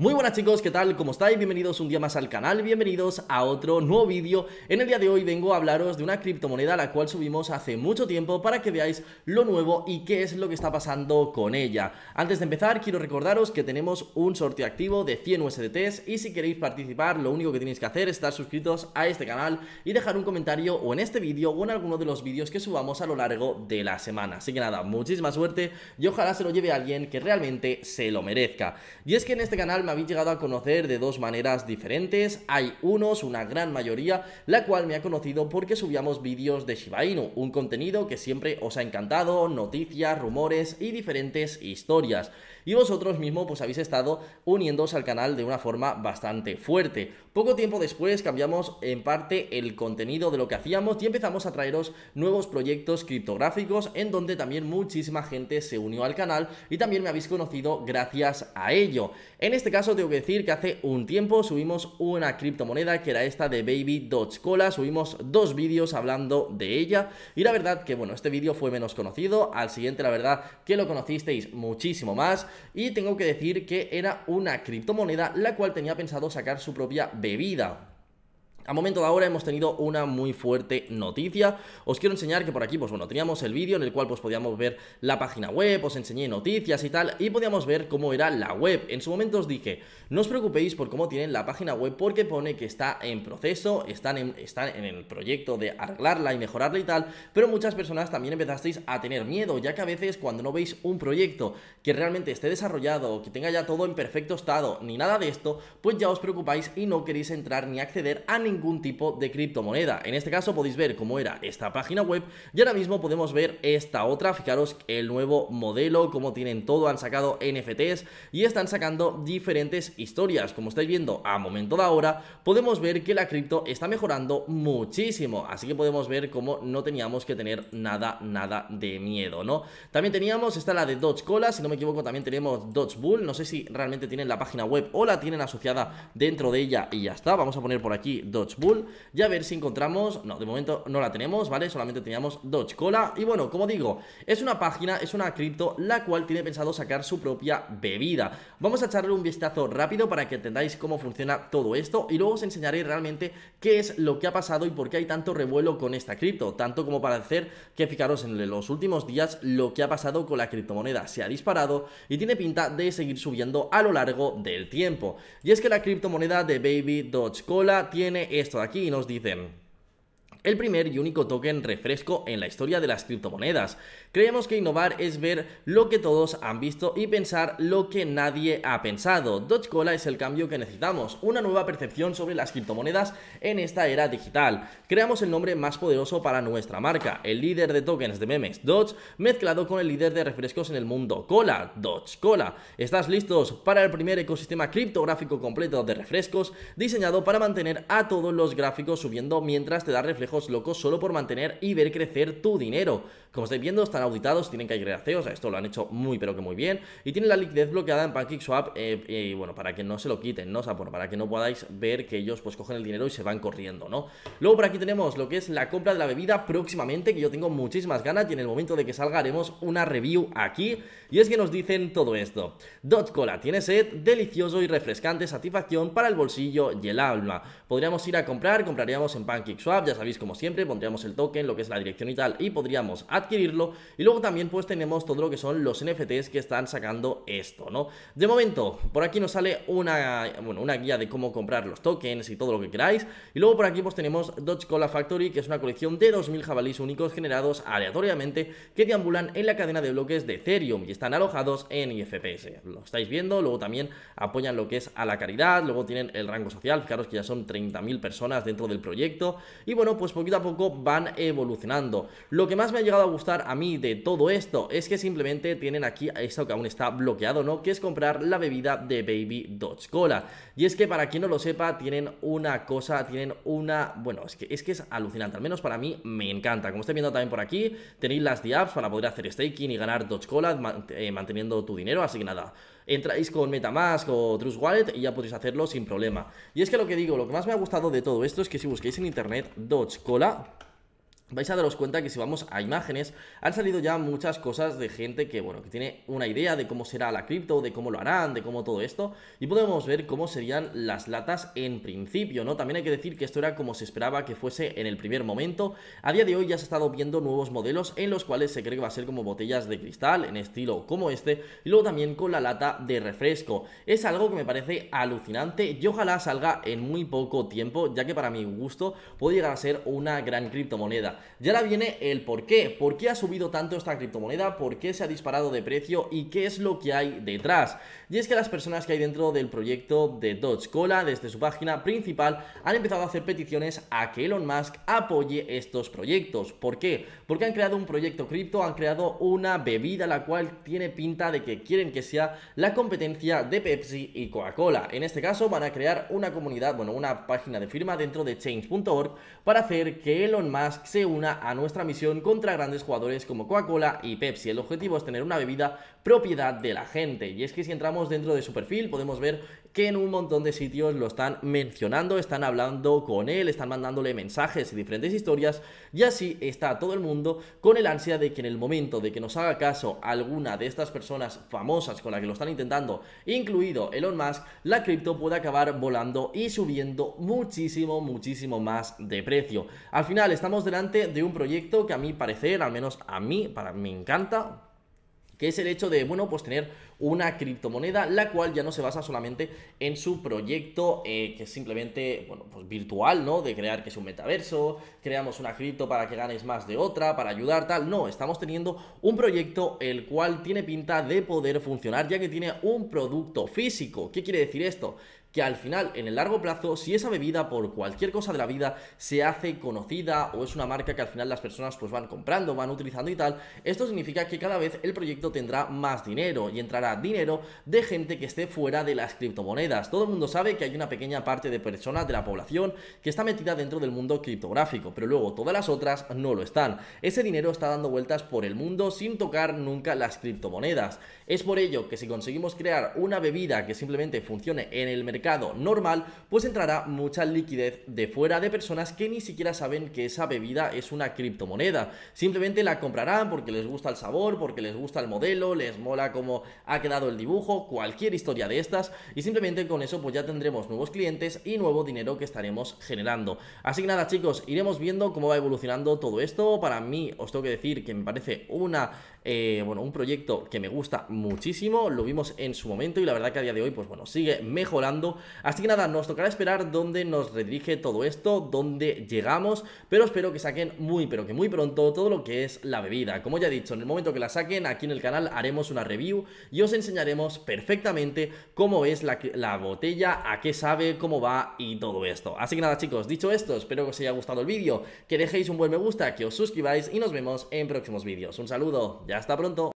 Muy buenas chicos, ¿qué tal? ¿Cómo estáis? Bienvenidos un día más al canal, bienvenidos a otro nuevo vídeo En el día de hoy vengo a hablaros de una criptomoneda la cual subimos hace mucho tiempo para que veáis lo nuevo y qué es lo que está pasando con ella Antes de empezar quiero recordaros que tenemos un sorteo activo de 100 USDTs y si queréis participar lo único que tenéis que hacer es estar suscritos a este canal y dejar un comentario o en este vídeo o en alguno de los vídeos que subamos a lo largo de la semana Así que nada, muchísima suerte y ojalá se lo lleve alguien que realmente se lo merezca Y es que en este canal habéis llegado a conocer de dos maneras diferentes. Hay unos, una gran mayoría, la cual me ha conocido porque subíamos vídeos de Shiba Inu, un contenido que siempre os ha encantado, noticias, rumores y diferentes historias. Y vosotros mismos pues habéis estado uniéndose al canal de una forma bastante fuerte. Poco tiempo después cambiamos en parte el contenido de lo que hacíamos y empezamos a traeros nuevos proyectos criptográficos en donde también muchísima gente se unió al canal y también me habéis conocido gracias a ello. En este caso caso tengo que decir que hace un tiempo subimos una criptomoneda que era esta de Baby Doge Cola, subimos dos vídeos hablando de ella y la verdad que bueno, este vídeo fue menos conocido, al siguiente la verdad que lo conocisteis muchísimo más y tengo que decir que era una criptomoneda la cual tenía pensado sacar su propia bebida a momento de ahora hemos tenido una muy fuerte noticia. Os quiero enseñar que por aquí, pues bueno, teníamos el vídeo en el cual pues podíamos ver la página web, os enseñé noticias y tal, y podíamos ver cómo era la web. En su momento os dije, no os preocupéis por cómo tienen la página web porque pone que está en proceso, están en, están en el proyecto de arreglarla y mejorarla y tal, pero muchas personas también empezasteis a tener miedo, ya que a veces cuando no veis un proyecto que realmente esté desarrollado, que tenga ya todo en perfecto estado, ni nada de esto, pues ya os preocupáis y no queréis entrar ni acceder a ningún tipo de criptomoneda. En este caso podéis ver cómo era esta página web y ahora mismo podemos ver esta otra. Fijaros el nuevo modelo, cómo tienen todo, han sacado NFTs y están sacando diferentes historias. Como estáis viendo a momento de ahora, podemos ver que la cripto está mejorando muchísimo. Así que podemos ver cómo no teníamos que tener nada, nada de miedo, ¿no? También teníamos, Esta la de Dodge Cola, si no me equivoco también tenemos Dodge Bull, no sé si realmente tienen la página web o la tienen asociada dentro de ella y ya está. Vamos a poner por aquí Dodge Bull y a ver si encontramos, no, de momento no la tenemos, ¿vale? Solamente teníamos Dodge Cola y bueno, como digo, es una página, es una cripto la cual tiene pensado sacar su propia bebida. Vamos a echarle un vistazo rápido para que entendáis cómo funciona todo esto y luego os enseñaré realmente qué es lo que ha pasado y por qué hay tanto revuelo con esta cripto, tanto como para hacer que fijaros en los últimos días lo que ha pasado con la criptomoneda, se ha disparado y tiene pinta de seguir subiendo a lo largo del tiempo. Y es que la criptomoneda de Baby cola tiene esto de aquí y nos dicen el primer y único token refresco en la historia de las criptomonedas. Creemos que innovar es ver lo que todos han visto y pensar lo que nadie ha pensado. Cola es el cambio que necesitamos, una nueva percepción sobre las criptomonedas en esta era digital. Creamos el nombre más poderoso para nuestra marca, el líder de tokens de memes Doge, mezclado con el líder de refrescos en el mundo, Cola, Cola. ¿Estás listos para el primer ecosistema criptográfico completo de refrescos diseñado para mantener a todos los gráficos subiendo mientras te da refresco locos solo por mantener y ver crecer tu dinero. Como estáis viendo, están auditados, tienen que que o sea, esto lo han hecho muy pero que muy bien. Y tienen la liquidez bloqueada en PancakeSwap, eh, y bueno, para que no se lo quiten, ¿no? O sea, para que no podáis ver que ellos pues cogen el dinero y se van corriendo, ¿no? Luego por aquí tenemos lo que es la compra de la bebida próximamente, que yo tengo muchísimas ganas y en el momento de que salga haremos una review aquí. Y es que nos dicen todo esto. Dot Cola tiene sed, delicioso y refrescante satisfacción para el bolsillo y el alma. Podríamos ir a comprar, compraríamos en PancakeSwap, ya sabéis como siempre, pondríamos el token, lo que es la dirección y tal, y podríamos adquirirlo. Y luego también pues tenemos todo lo que son los NFTs que están sacando esto, ¿no? De momento, por aquí nos sale una, bueno, una guía de cómo comprar los tokens y todo lo que queráis. Y luego por aquí pues tenemos Dodge Cola Factory, que es una colección de 2.000 jabalíes únicos generados aleatoriamente que deambulan en la cadena de bloques de Ethereum y están alojados en IFPS. Lo estáis viendo, luego también apoyan lo que es a la caridad, luego tienen el rango social, fijaros que ya son 30.000 personas dentro del proyecto. Y bueno, pues pues poquito a poco van evolucionando. Lo que más me ha llegado a gustar a mí de todo esto es que simplemente tienen aquí esto que aún está bloqueado, ¿no? Que es comprar la bebida de Baby Dodge Cola. Y es que para quien no lo sepa, tienen una cosa, tienen una... Bueno, es que es, que es alucinante, al menos para mí me encanta. Como estáis viendo también por aquí, tenéis las de para poder hacer staking y ganar Dodge Cola eh, manteniendo tu dinero, así que nada entráis con Metamask o Trust Wallet y ya podéis hacerlo sin problema. Y es que lo que digo, lo que más me ha gustado de todo esto es que si busquéis en internet Dodge Cola, vais a daros cuenta que si vamos a imágenes, han salido ya muchas cosas de gente que, bueno, que tiene una idea de cómo será la cripto, de cómo lo harán, de cómo todo esto, y podemos ver cómo serían las latas en principio, ¿no? También hay que decir que esto era como se esperaba que fuese en el primer momento. A día de hoy ya se ha estado viendo nuevos modelos en los cuales se cree que va a ser como botellas de cristal, en estilo como este, y luego también con la lata de refresco. Es algo que me parece alucinante y ojalá salga en muy poco tiempo, ya que para mi gusto puede llegar a ser una gran criptomoneda. Y ahora viene el por qué. ¿Por qué ha subido tanto esta criptomoneda? ¿Por qué se ha disparado de precio? ¿Y qué es lo que hay detrás? Y es que las personas que hay dentro del proyecto de Dodge Cola, desde su página principal, han empezado a hacer peticiones a que Elon Musk apoye estos proyectos. ¿Por qué? Porque han creado un proyecto cripto, han creado una bebida la cual tiene pinta de que quieren que sea la competencia de Pepsi y Coca-Cola. En este caso van a crear una comunidad, bueno, una página de firma dentro de change.org para hacer que Elon Musk se una a nuestra misión contra grandes jugadores como Coca-Cola y Pepsi. El objetivo es tener una bebida propiedad de la gente. Y es que si entramos dentro de su perfil podemos ver que en un montón de sitios lo están mencionando, están hablando con él, están mandándole mensajes y diferentes historias, y así está todo el mundo con el ansia de que en el momento de que nos haga caso alguna de estas personas famosas con las que lo están intentando, incluido Elon Musk, la cripto puede acabar volando y subiendo muchísimo, muchísimo más de precio. Al final estamos delante de un proyecto que a mi parecer, al menos a mí, para me encanta, que es el hecho de, bueno, pues tener una criptomoneda, la cual ya no se basa solamente en su proyecto eh, que es simplemente, bueno, pues virtual, ¿no? De crear que es un metaverso, creamos una cripto para que ganes más de otra, para ayudar, tal. No, estamos teniendo un proyecto el cual tiene pinta de poder funcionar ya que tiene un producto físico. ¿Qué quiere decir esto? al final, en el largo plazo, si esa bebida por cualquier cosa de la vida se hace conocida o es una marca que al final las personas pues van comprando, van utilizando y tal, esto significa que cada vez el proyecto tendrá más dinero y entrará dinero de gente que esté fuera de las criptomonedas. Todo el mundo sabe que hay una pequeña parte de personas de la población que está metida dentro del mundo criptográfico, pero luego todas las otras no lo están. Ese dinero está dando vueltas por el mundo sin tocar nunca las criptomonedas. Es por ello que si conseguimos crear una bebida que simplemente funcione en el mercado normal, pues entrará mucha liquidez de fuera de personas que ni siquiera saben que esa bebida es una criptomoneda. Simplemente la comprarán porque les gusta el sabor, porque les gusta el modelo, les mola como ha quedado el dibujo, cualquier historia de estas y simplemente con eso pues ya tendremos nuevos clientes y nuevo dinero que estaremos generando. Así que nada chicos, iremos viendo cómo va evolucionando todo esto. Para mí os tengo que decir que me parece una, eh, bueno, un proyecto que me gusta muchísimo, lo vimos en su momento y la verdad que a día de hoy pues bueno, sigue mejorando Así que nada, nos tocará esperar dónde nos redirige todo esto, dónde llegamos, pero espero que saquen muy, pero que muy pronto todo lo que es la bebida. Como ya he dicho, en el momento que la saquen, aquí en el canal haremos una review y os enseñaremos perfectamente cómo es la, botella, a qué sabe, cómo va y todo esto. Así que nada chicos, dicho esto, espero que os haya gustado el vídeo, que dejéis un buen me gusta, que os suscribáis y nos vemos en próximos vídeos. Un saludo, ya hasta pronto.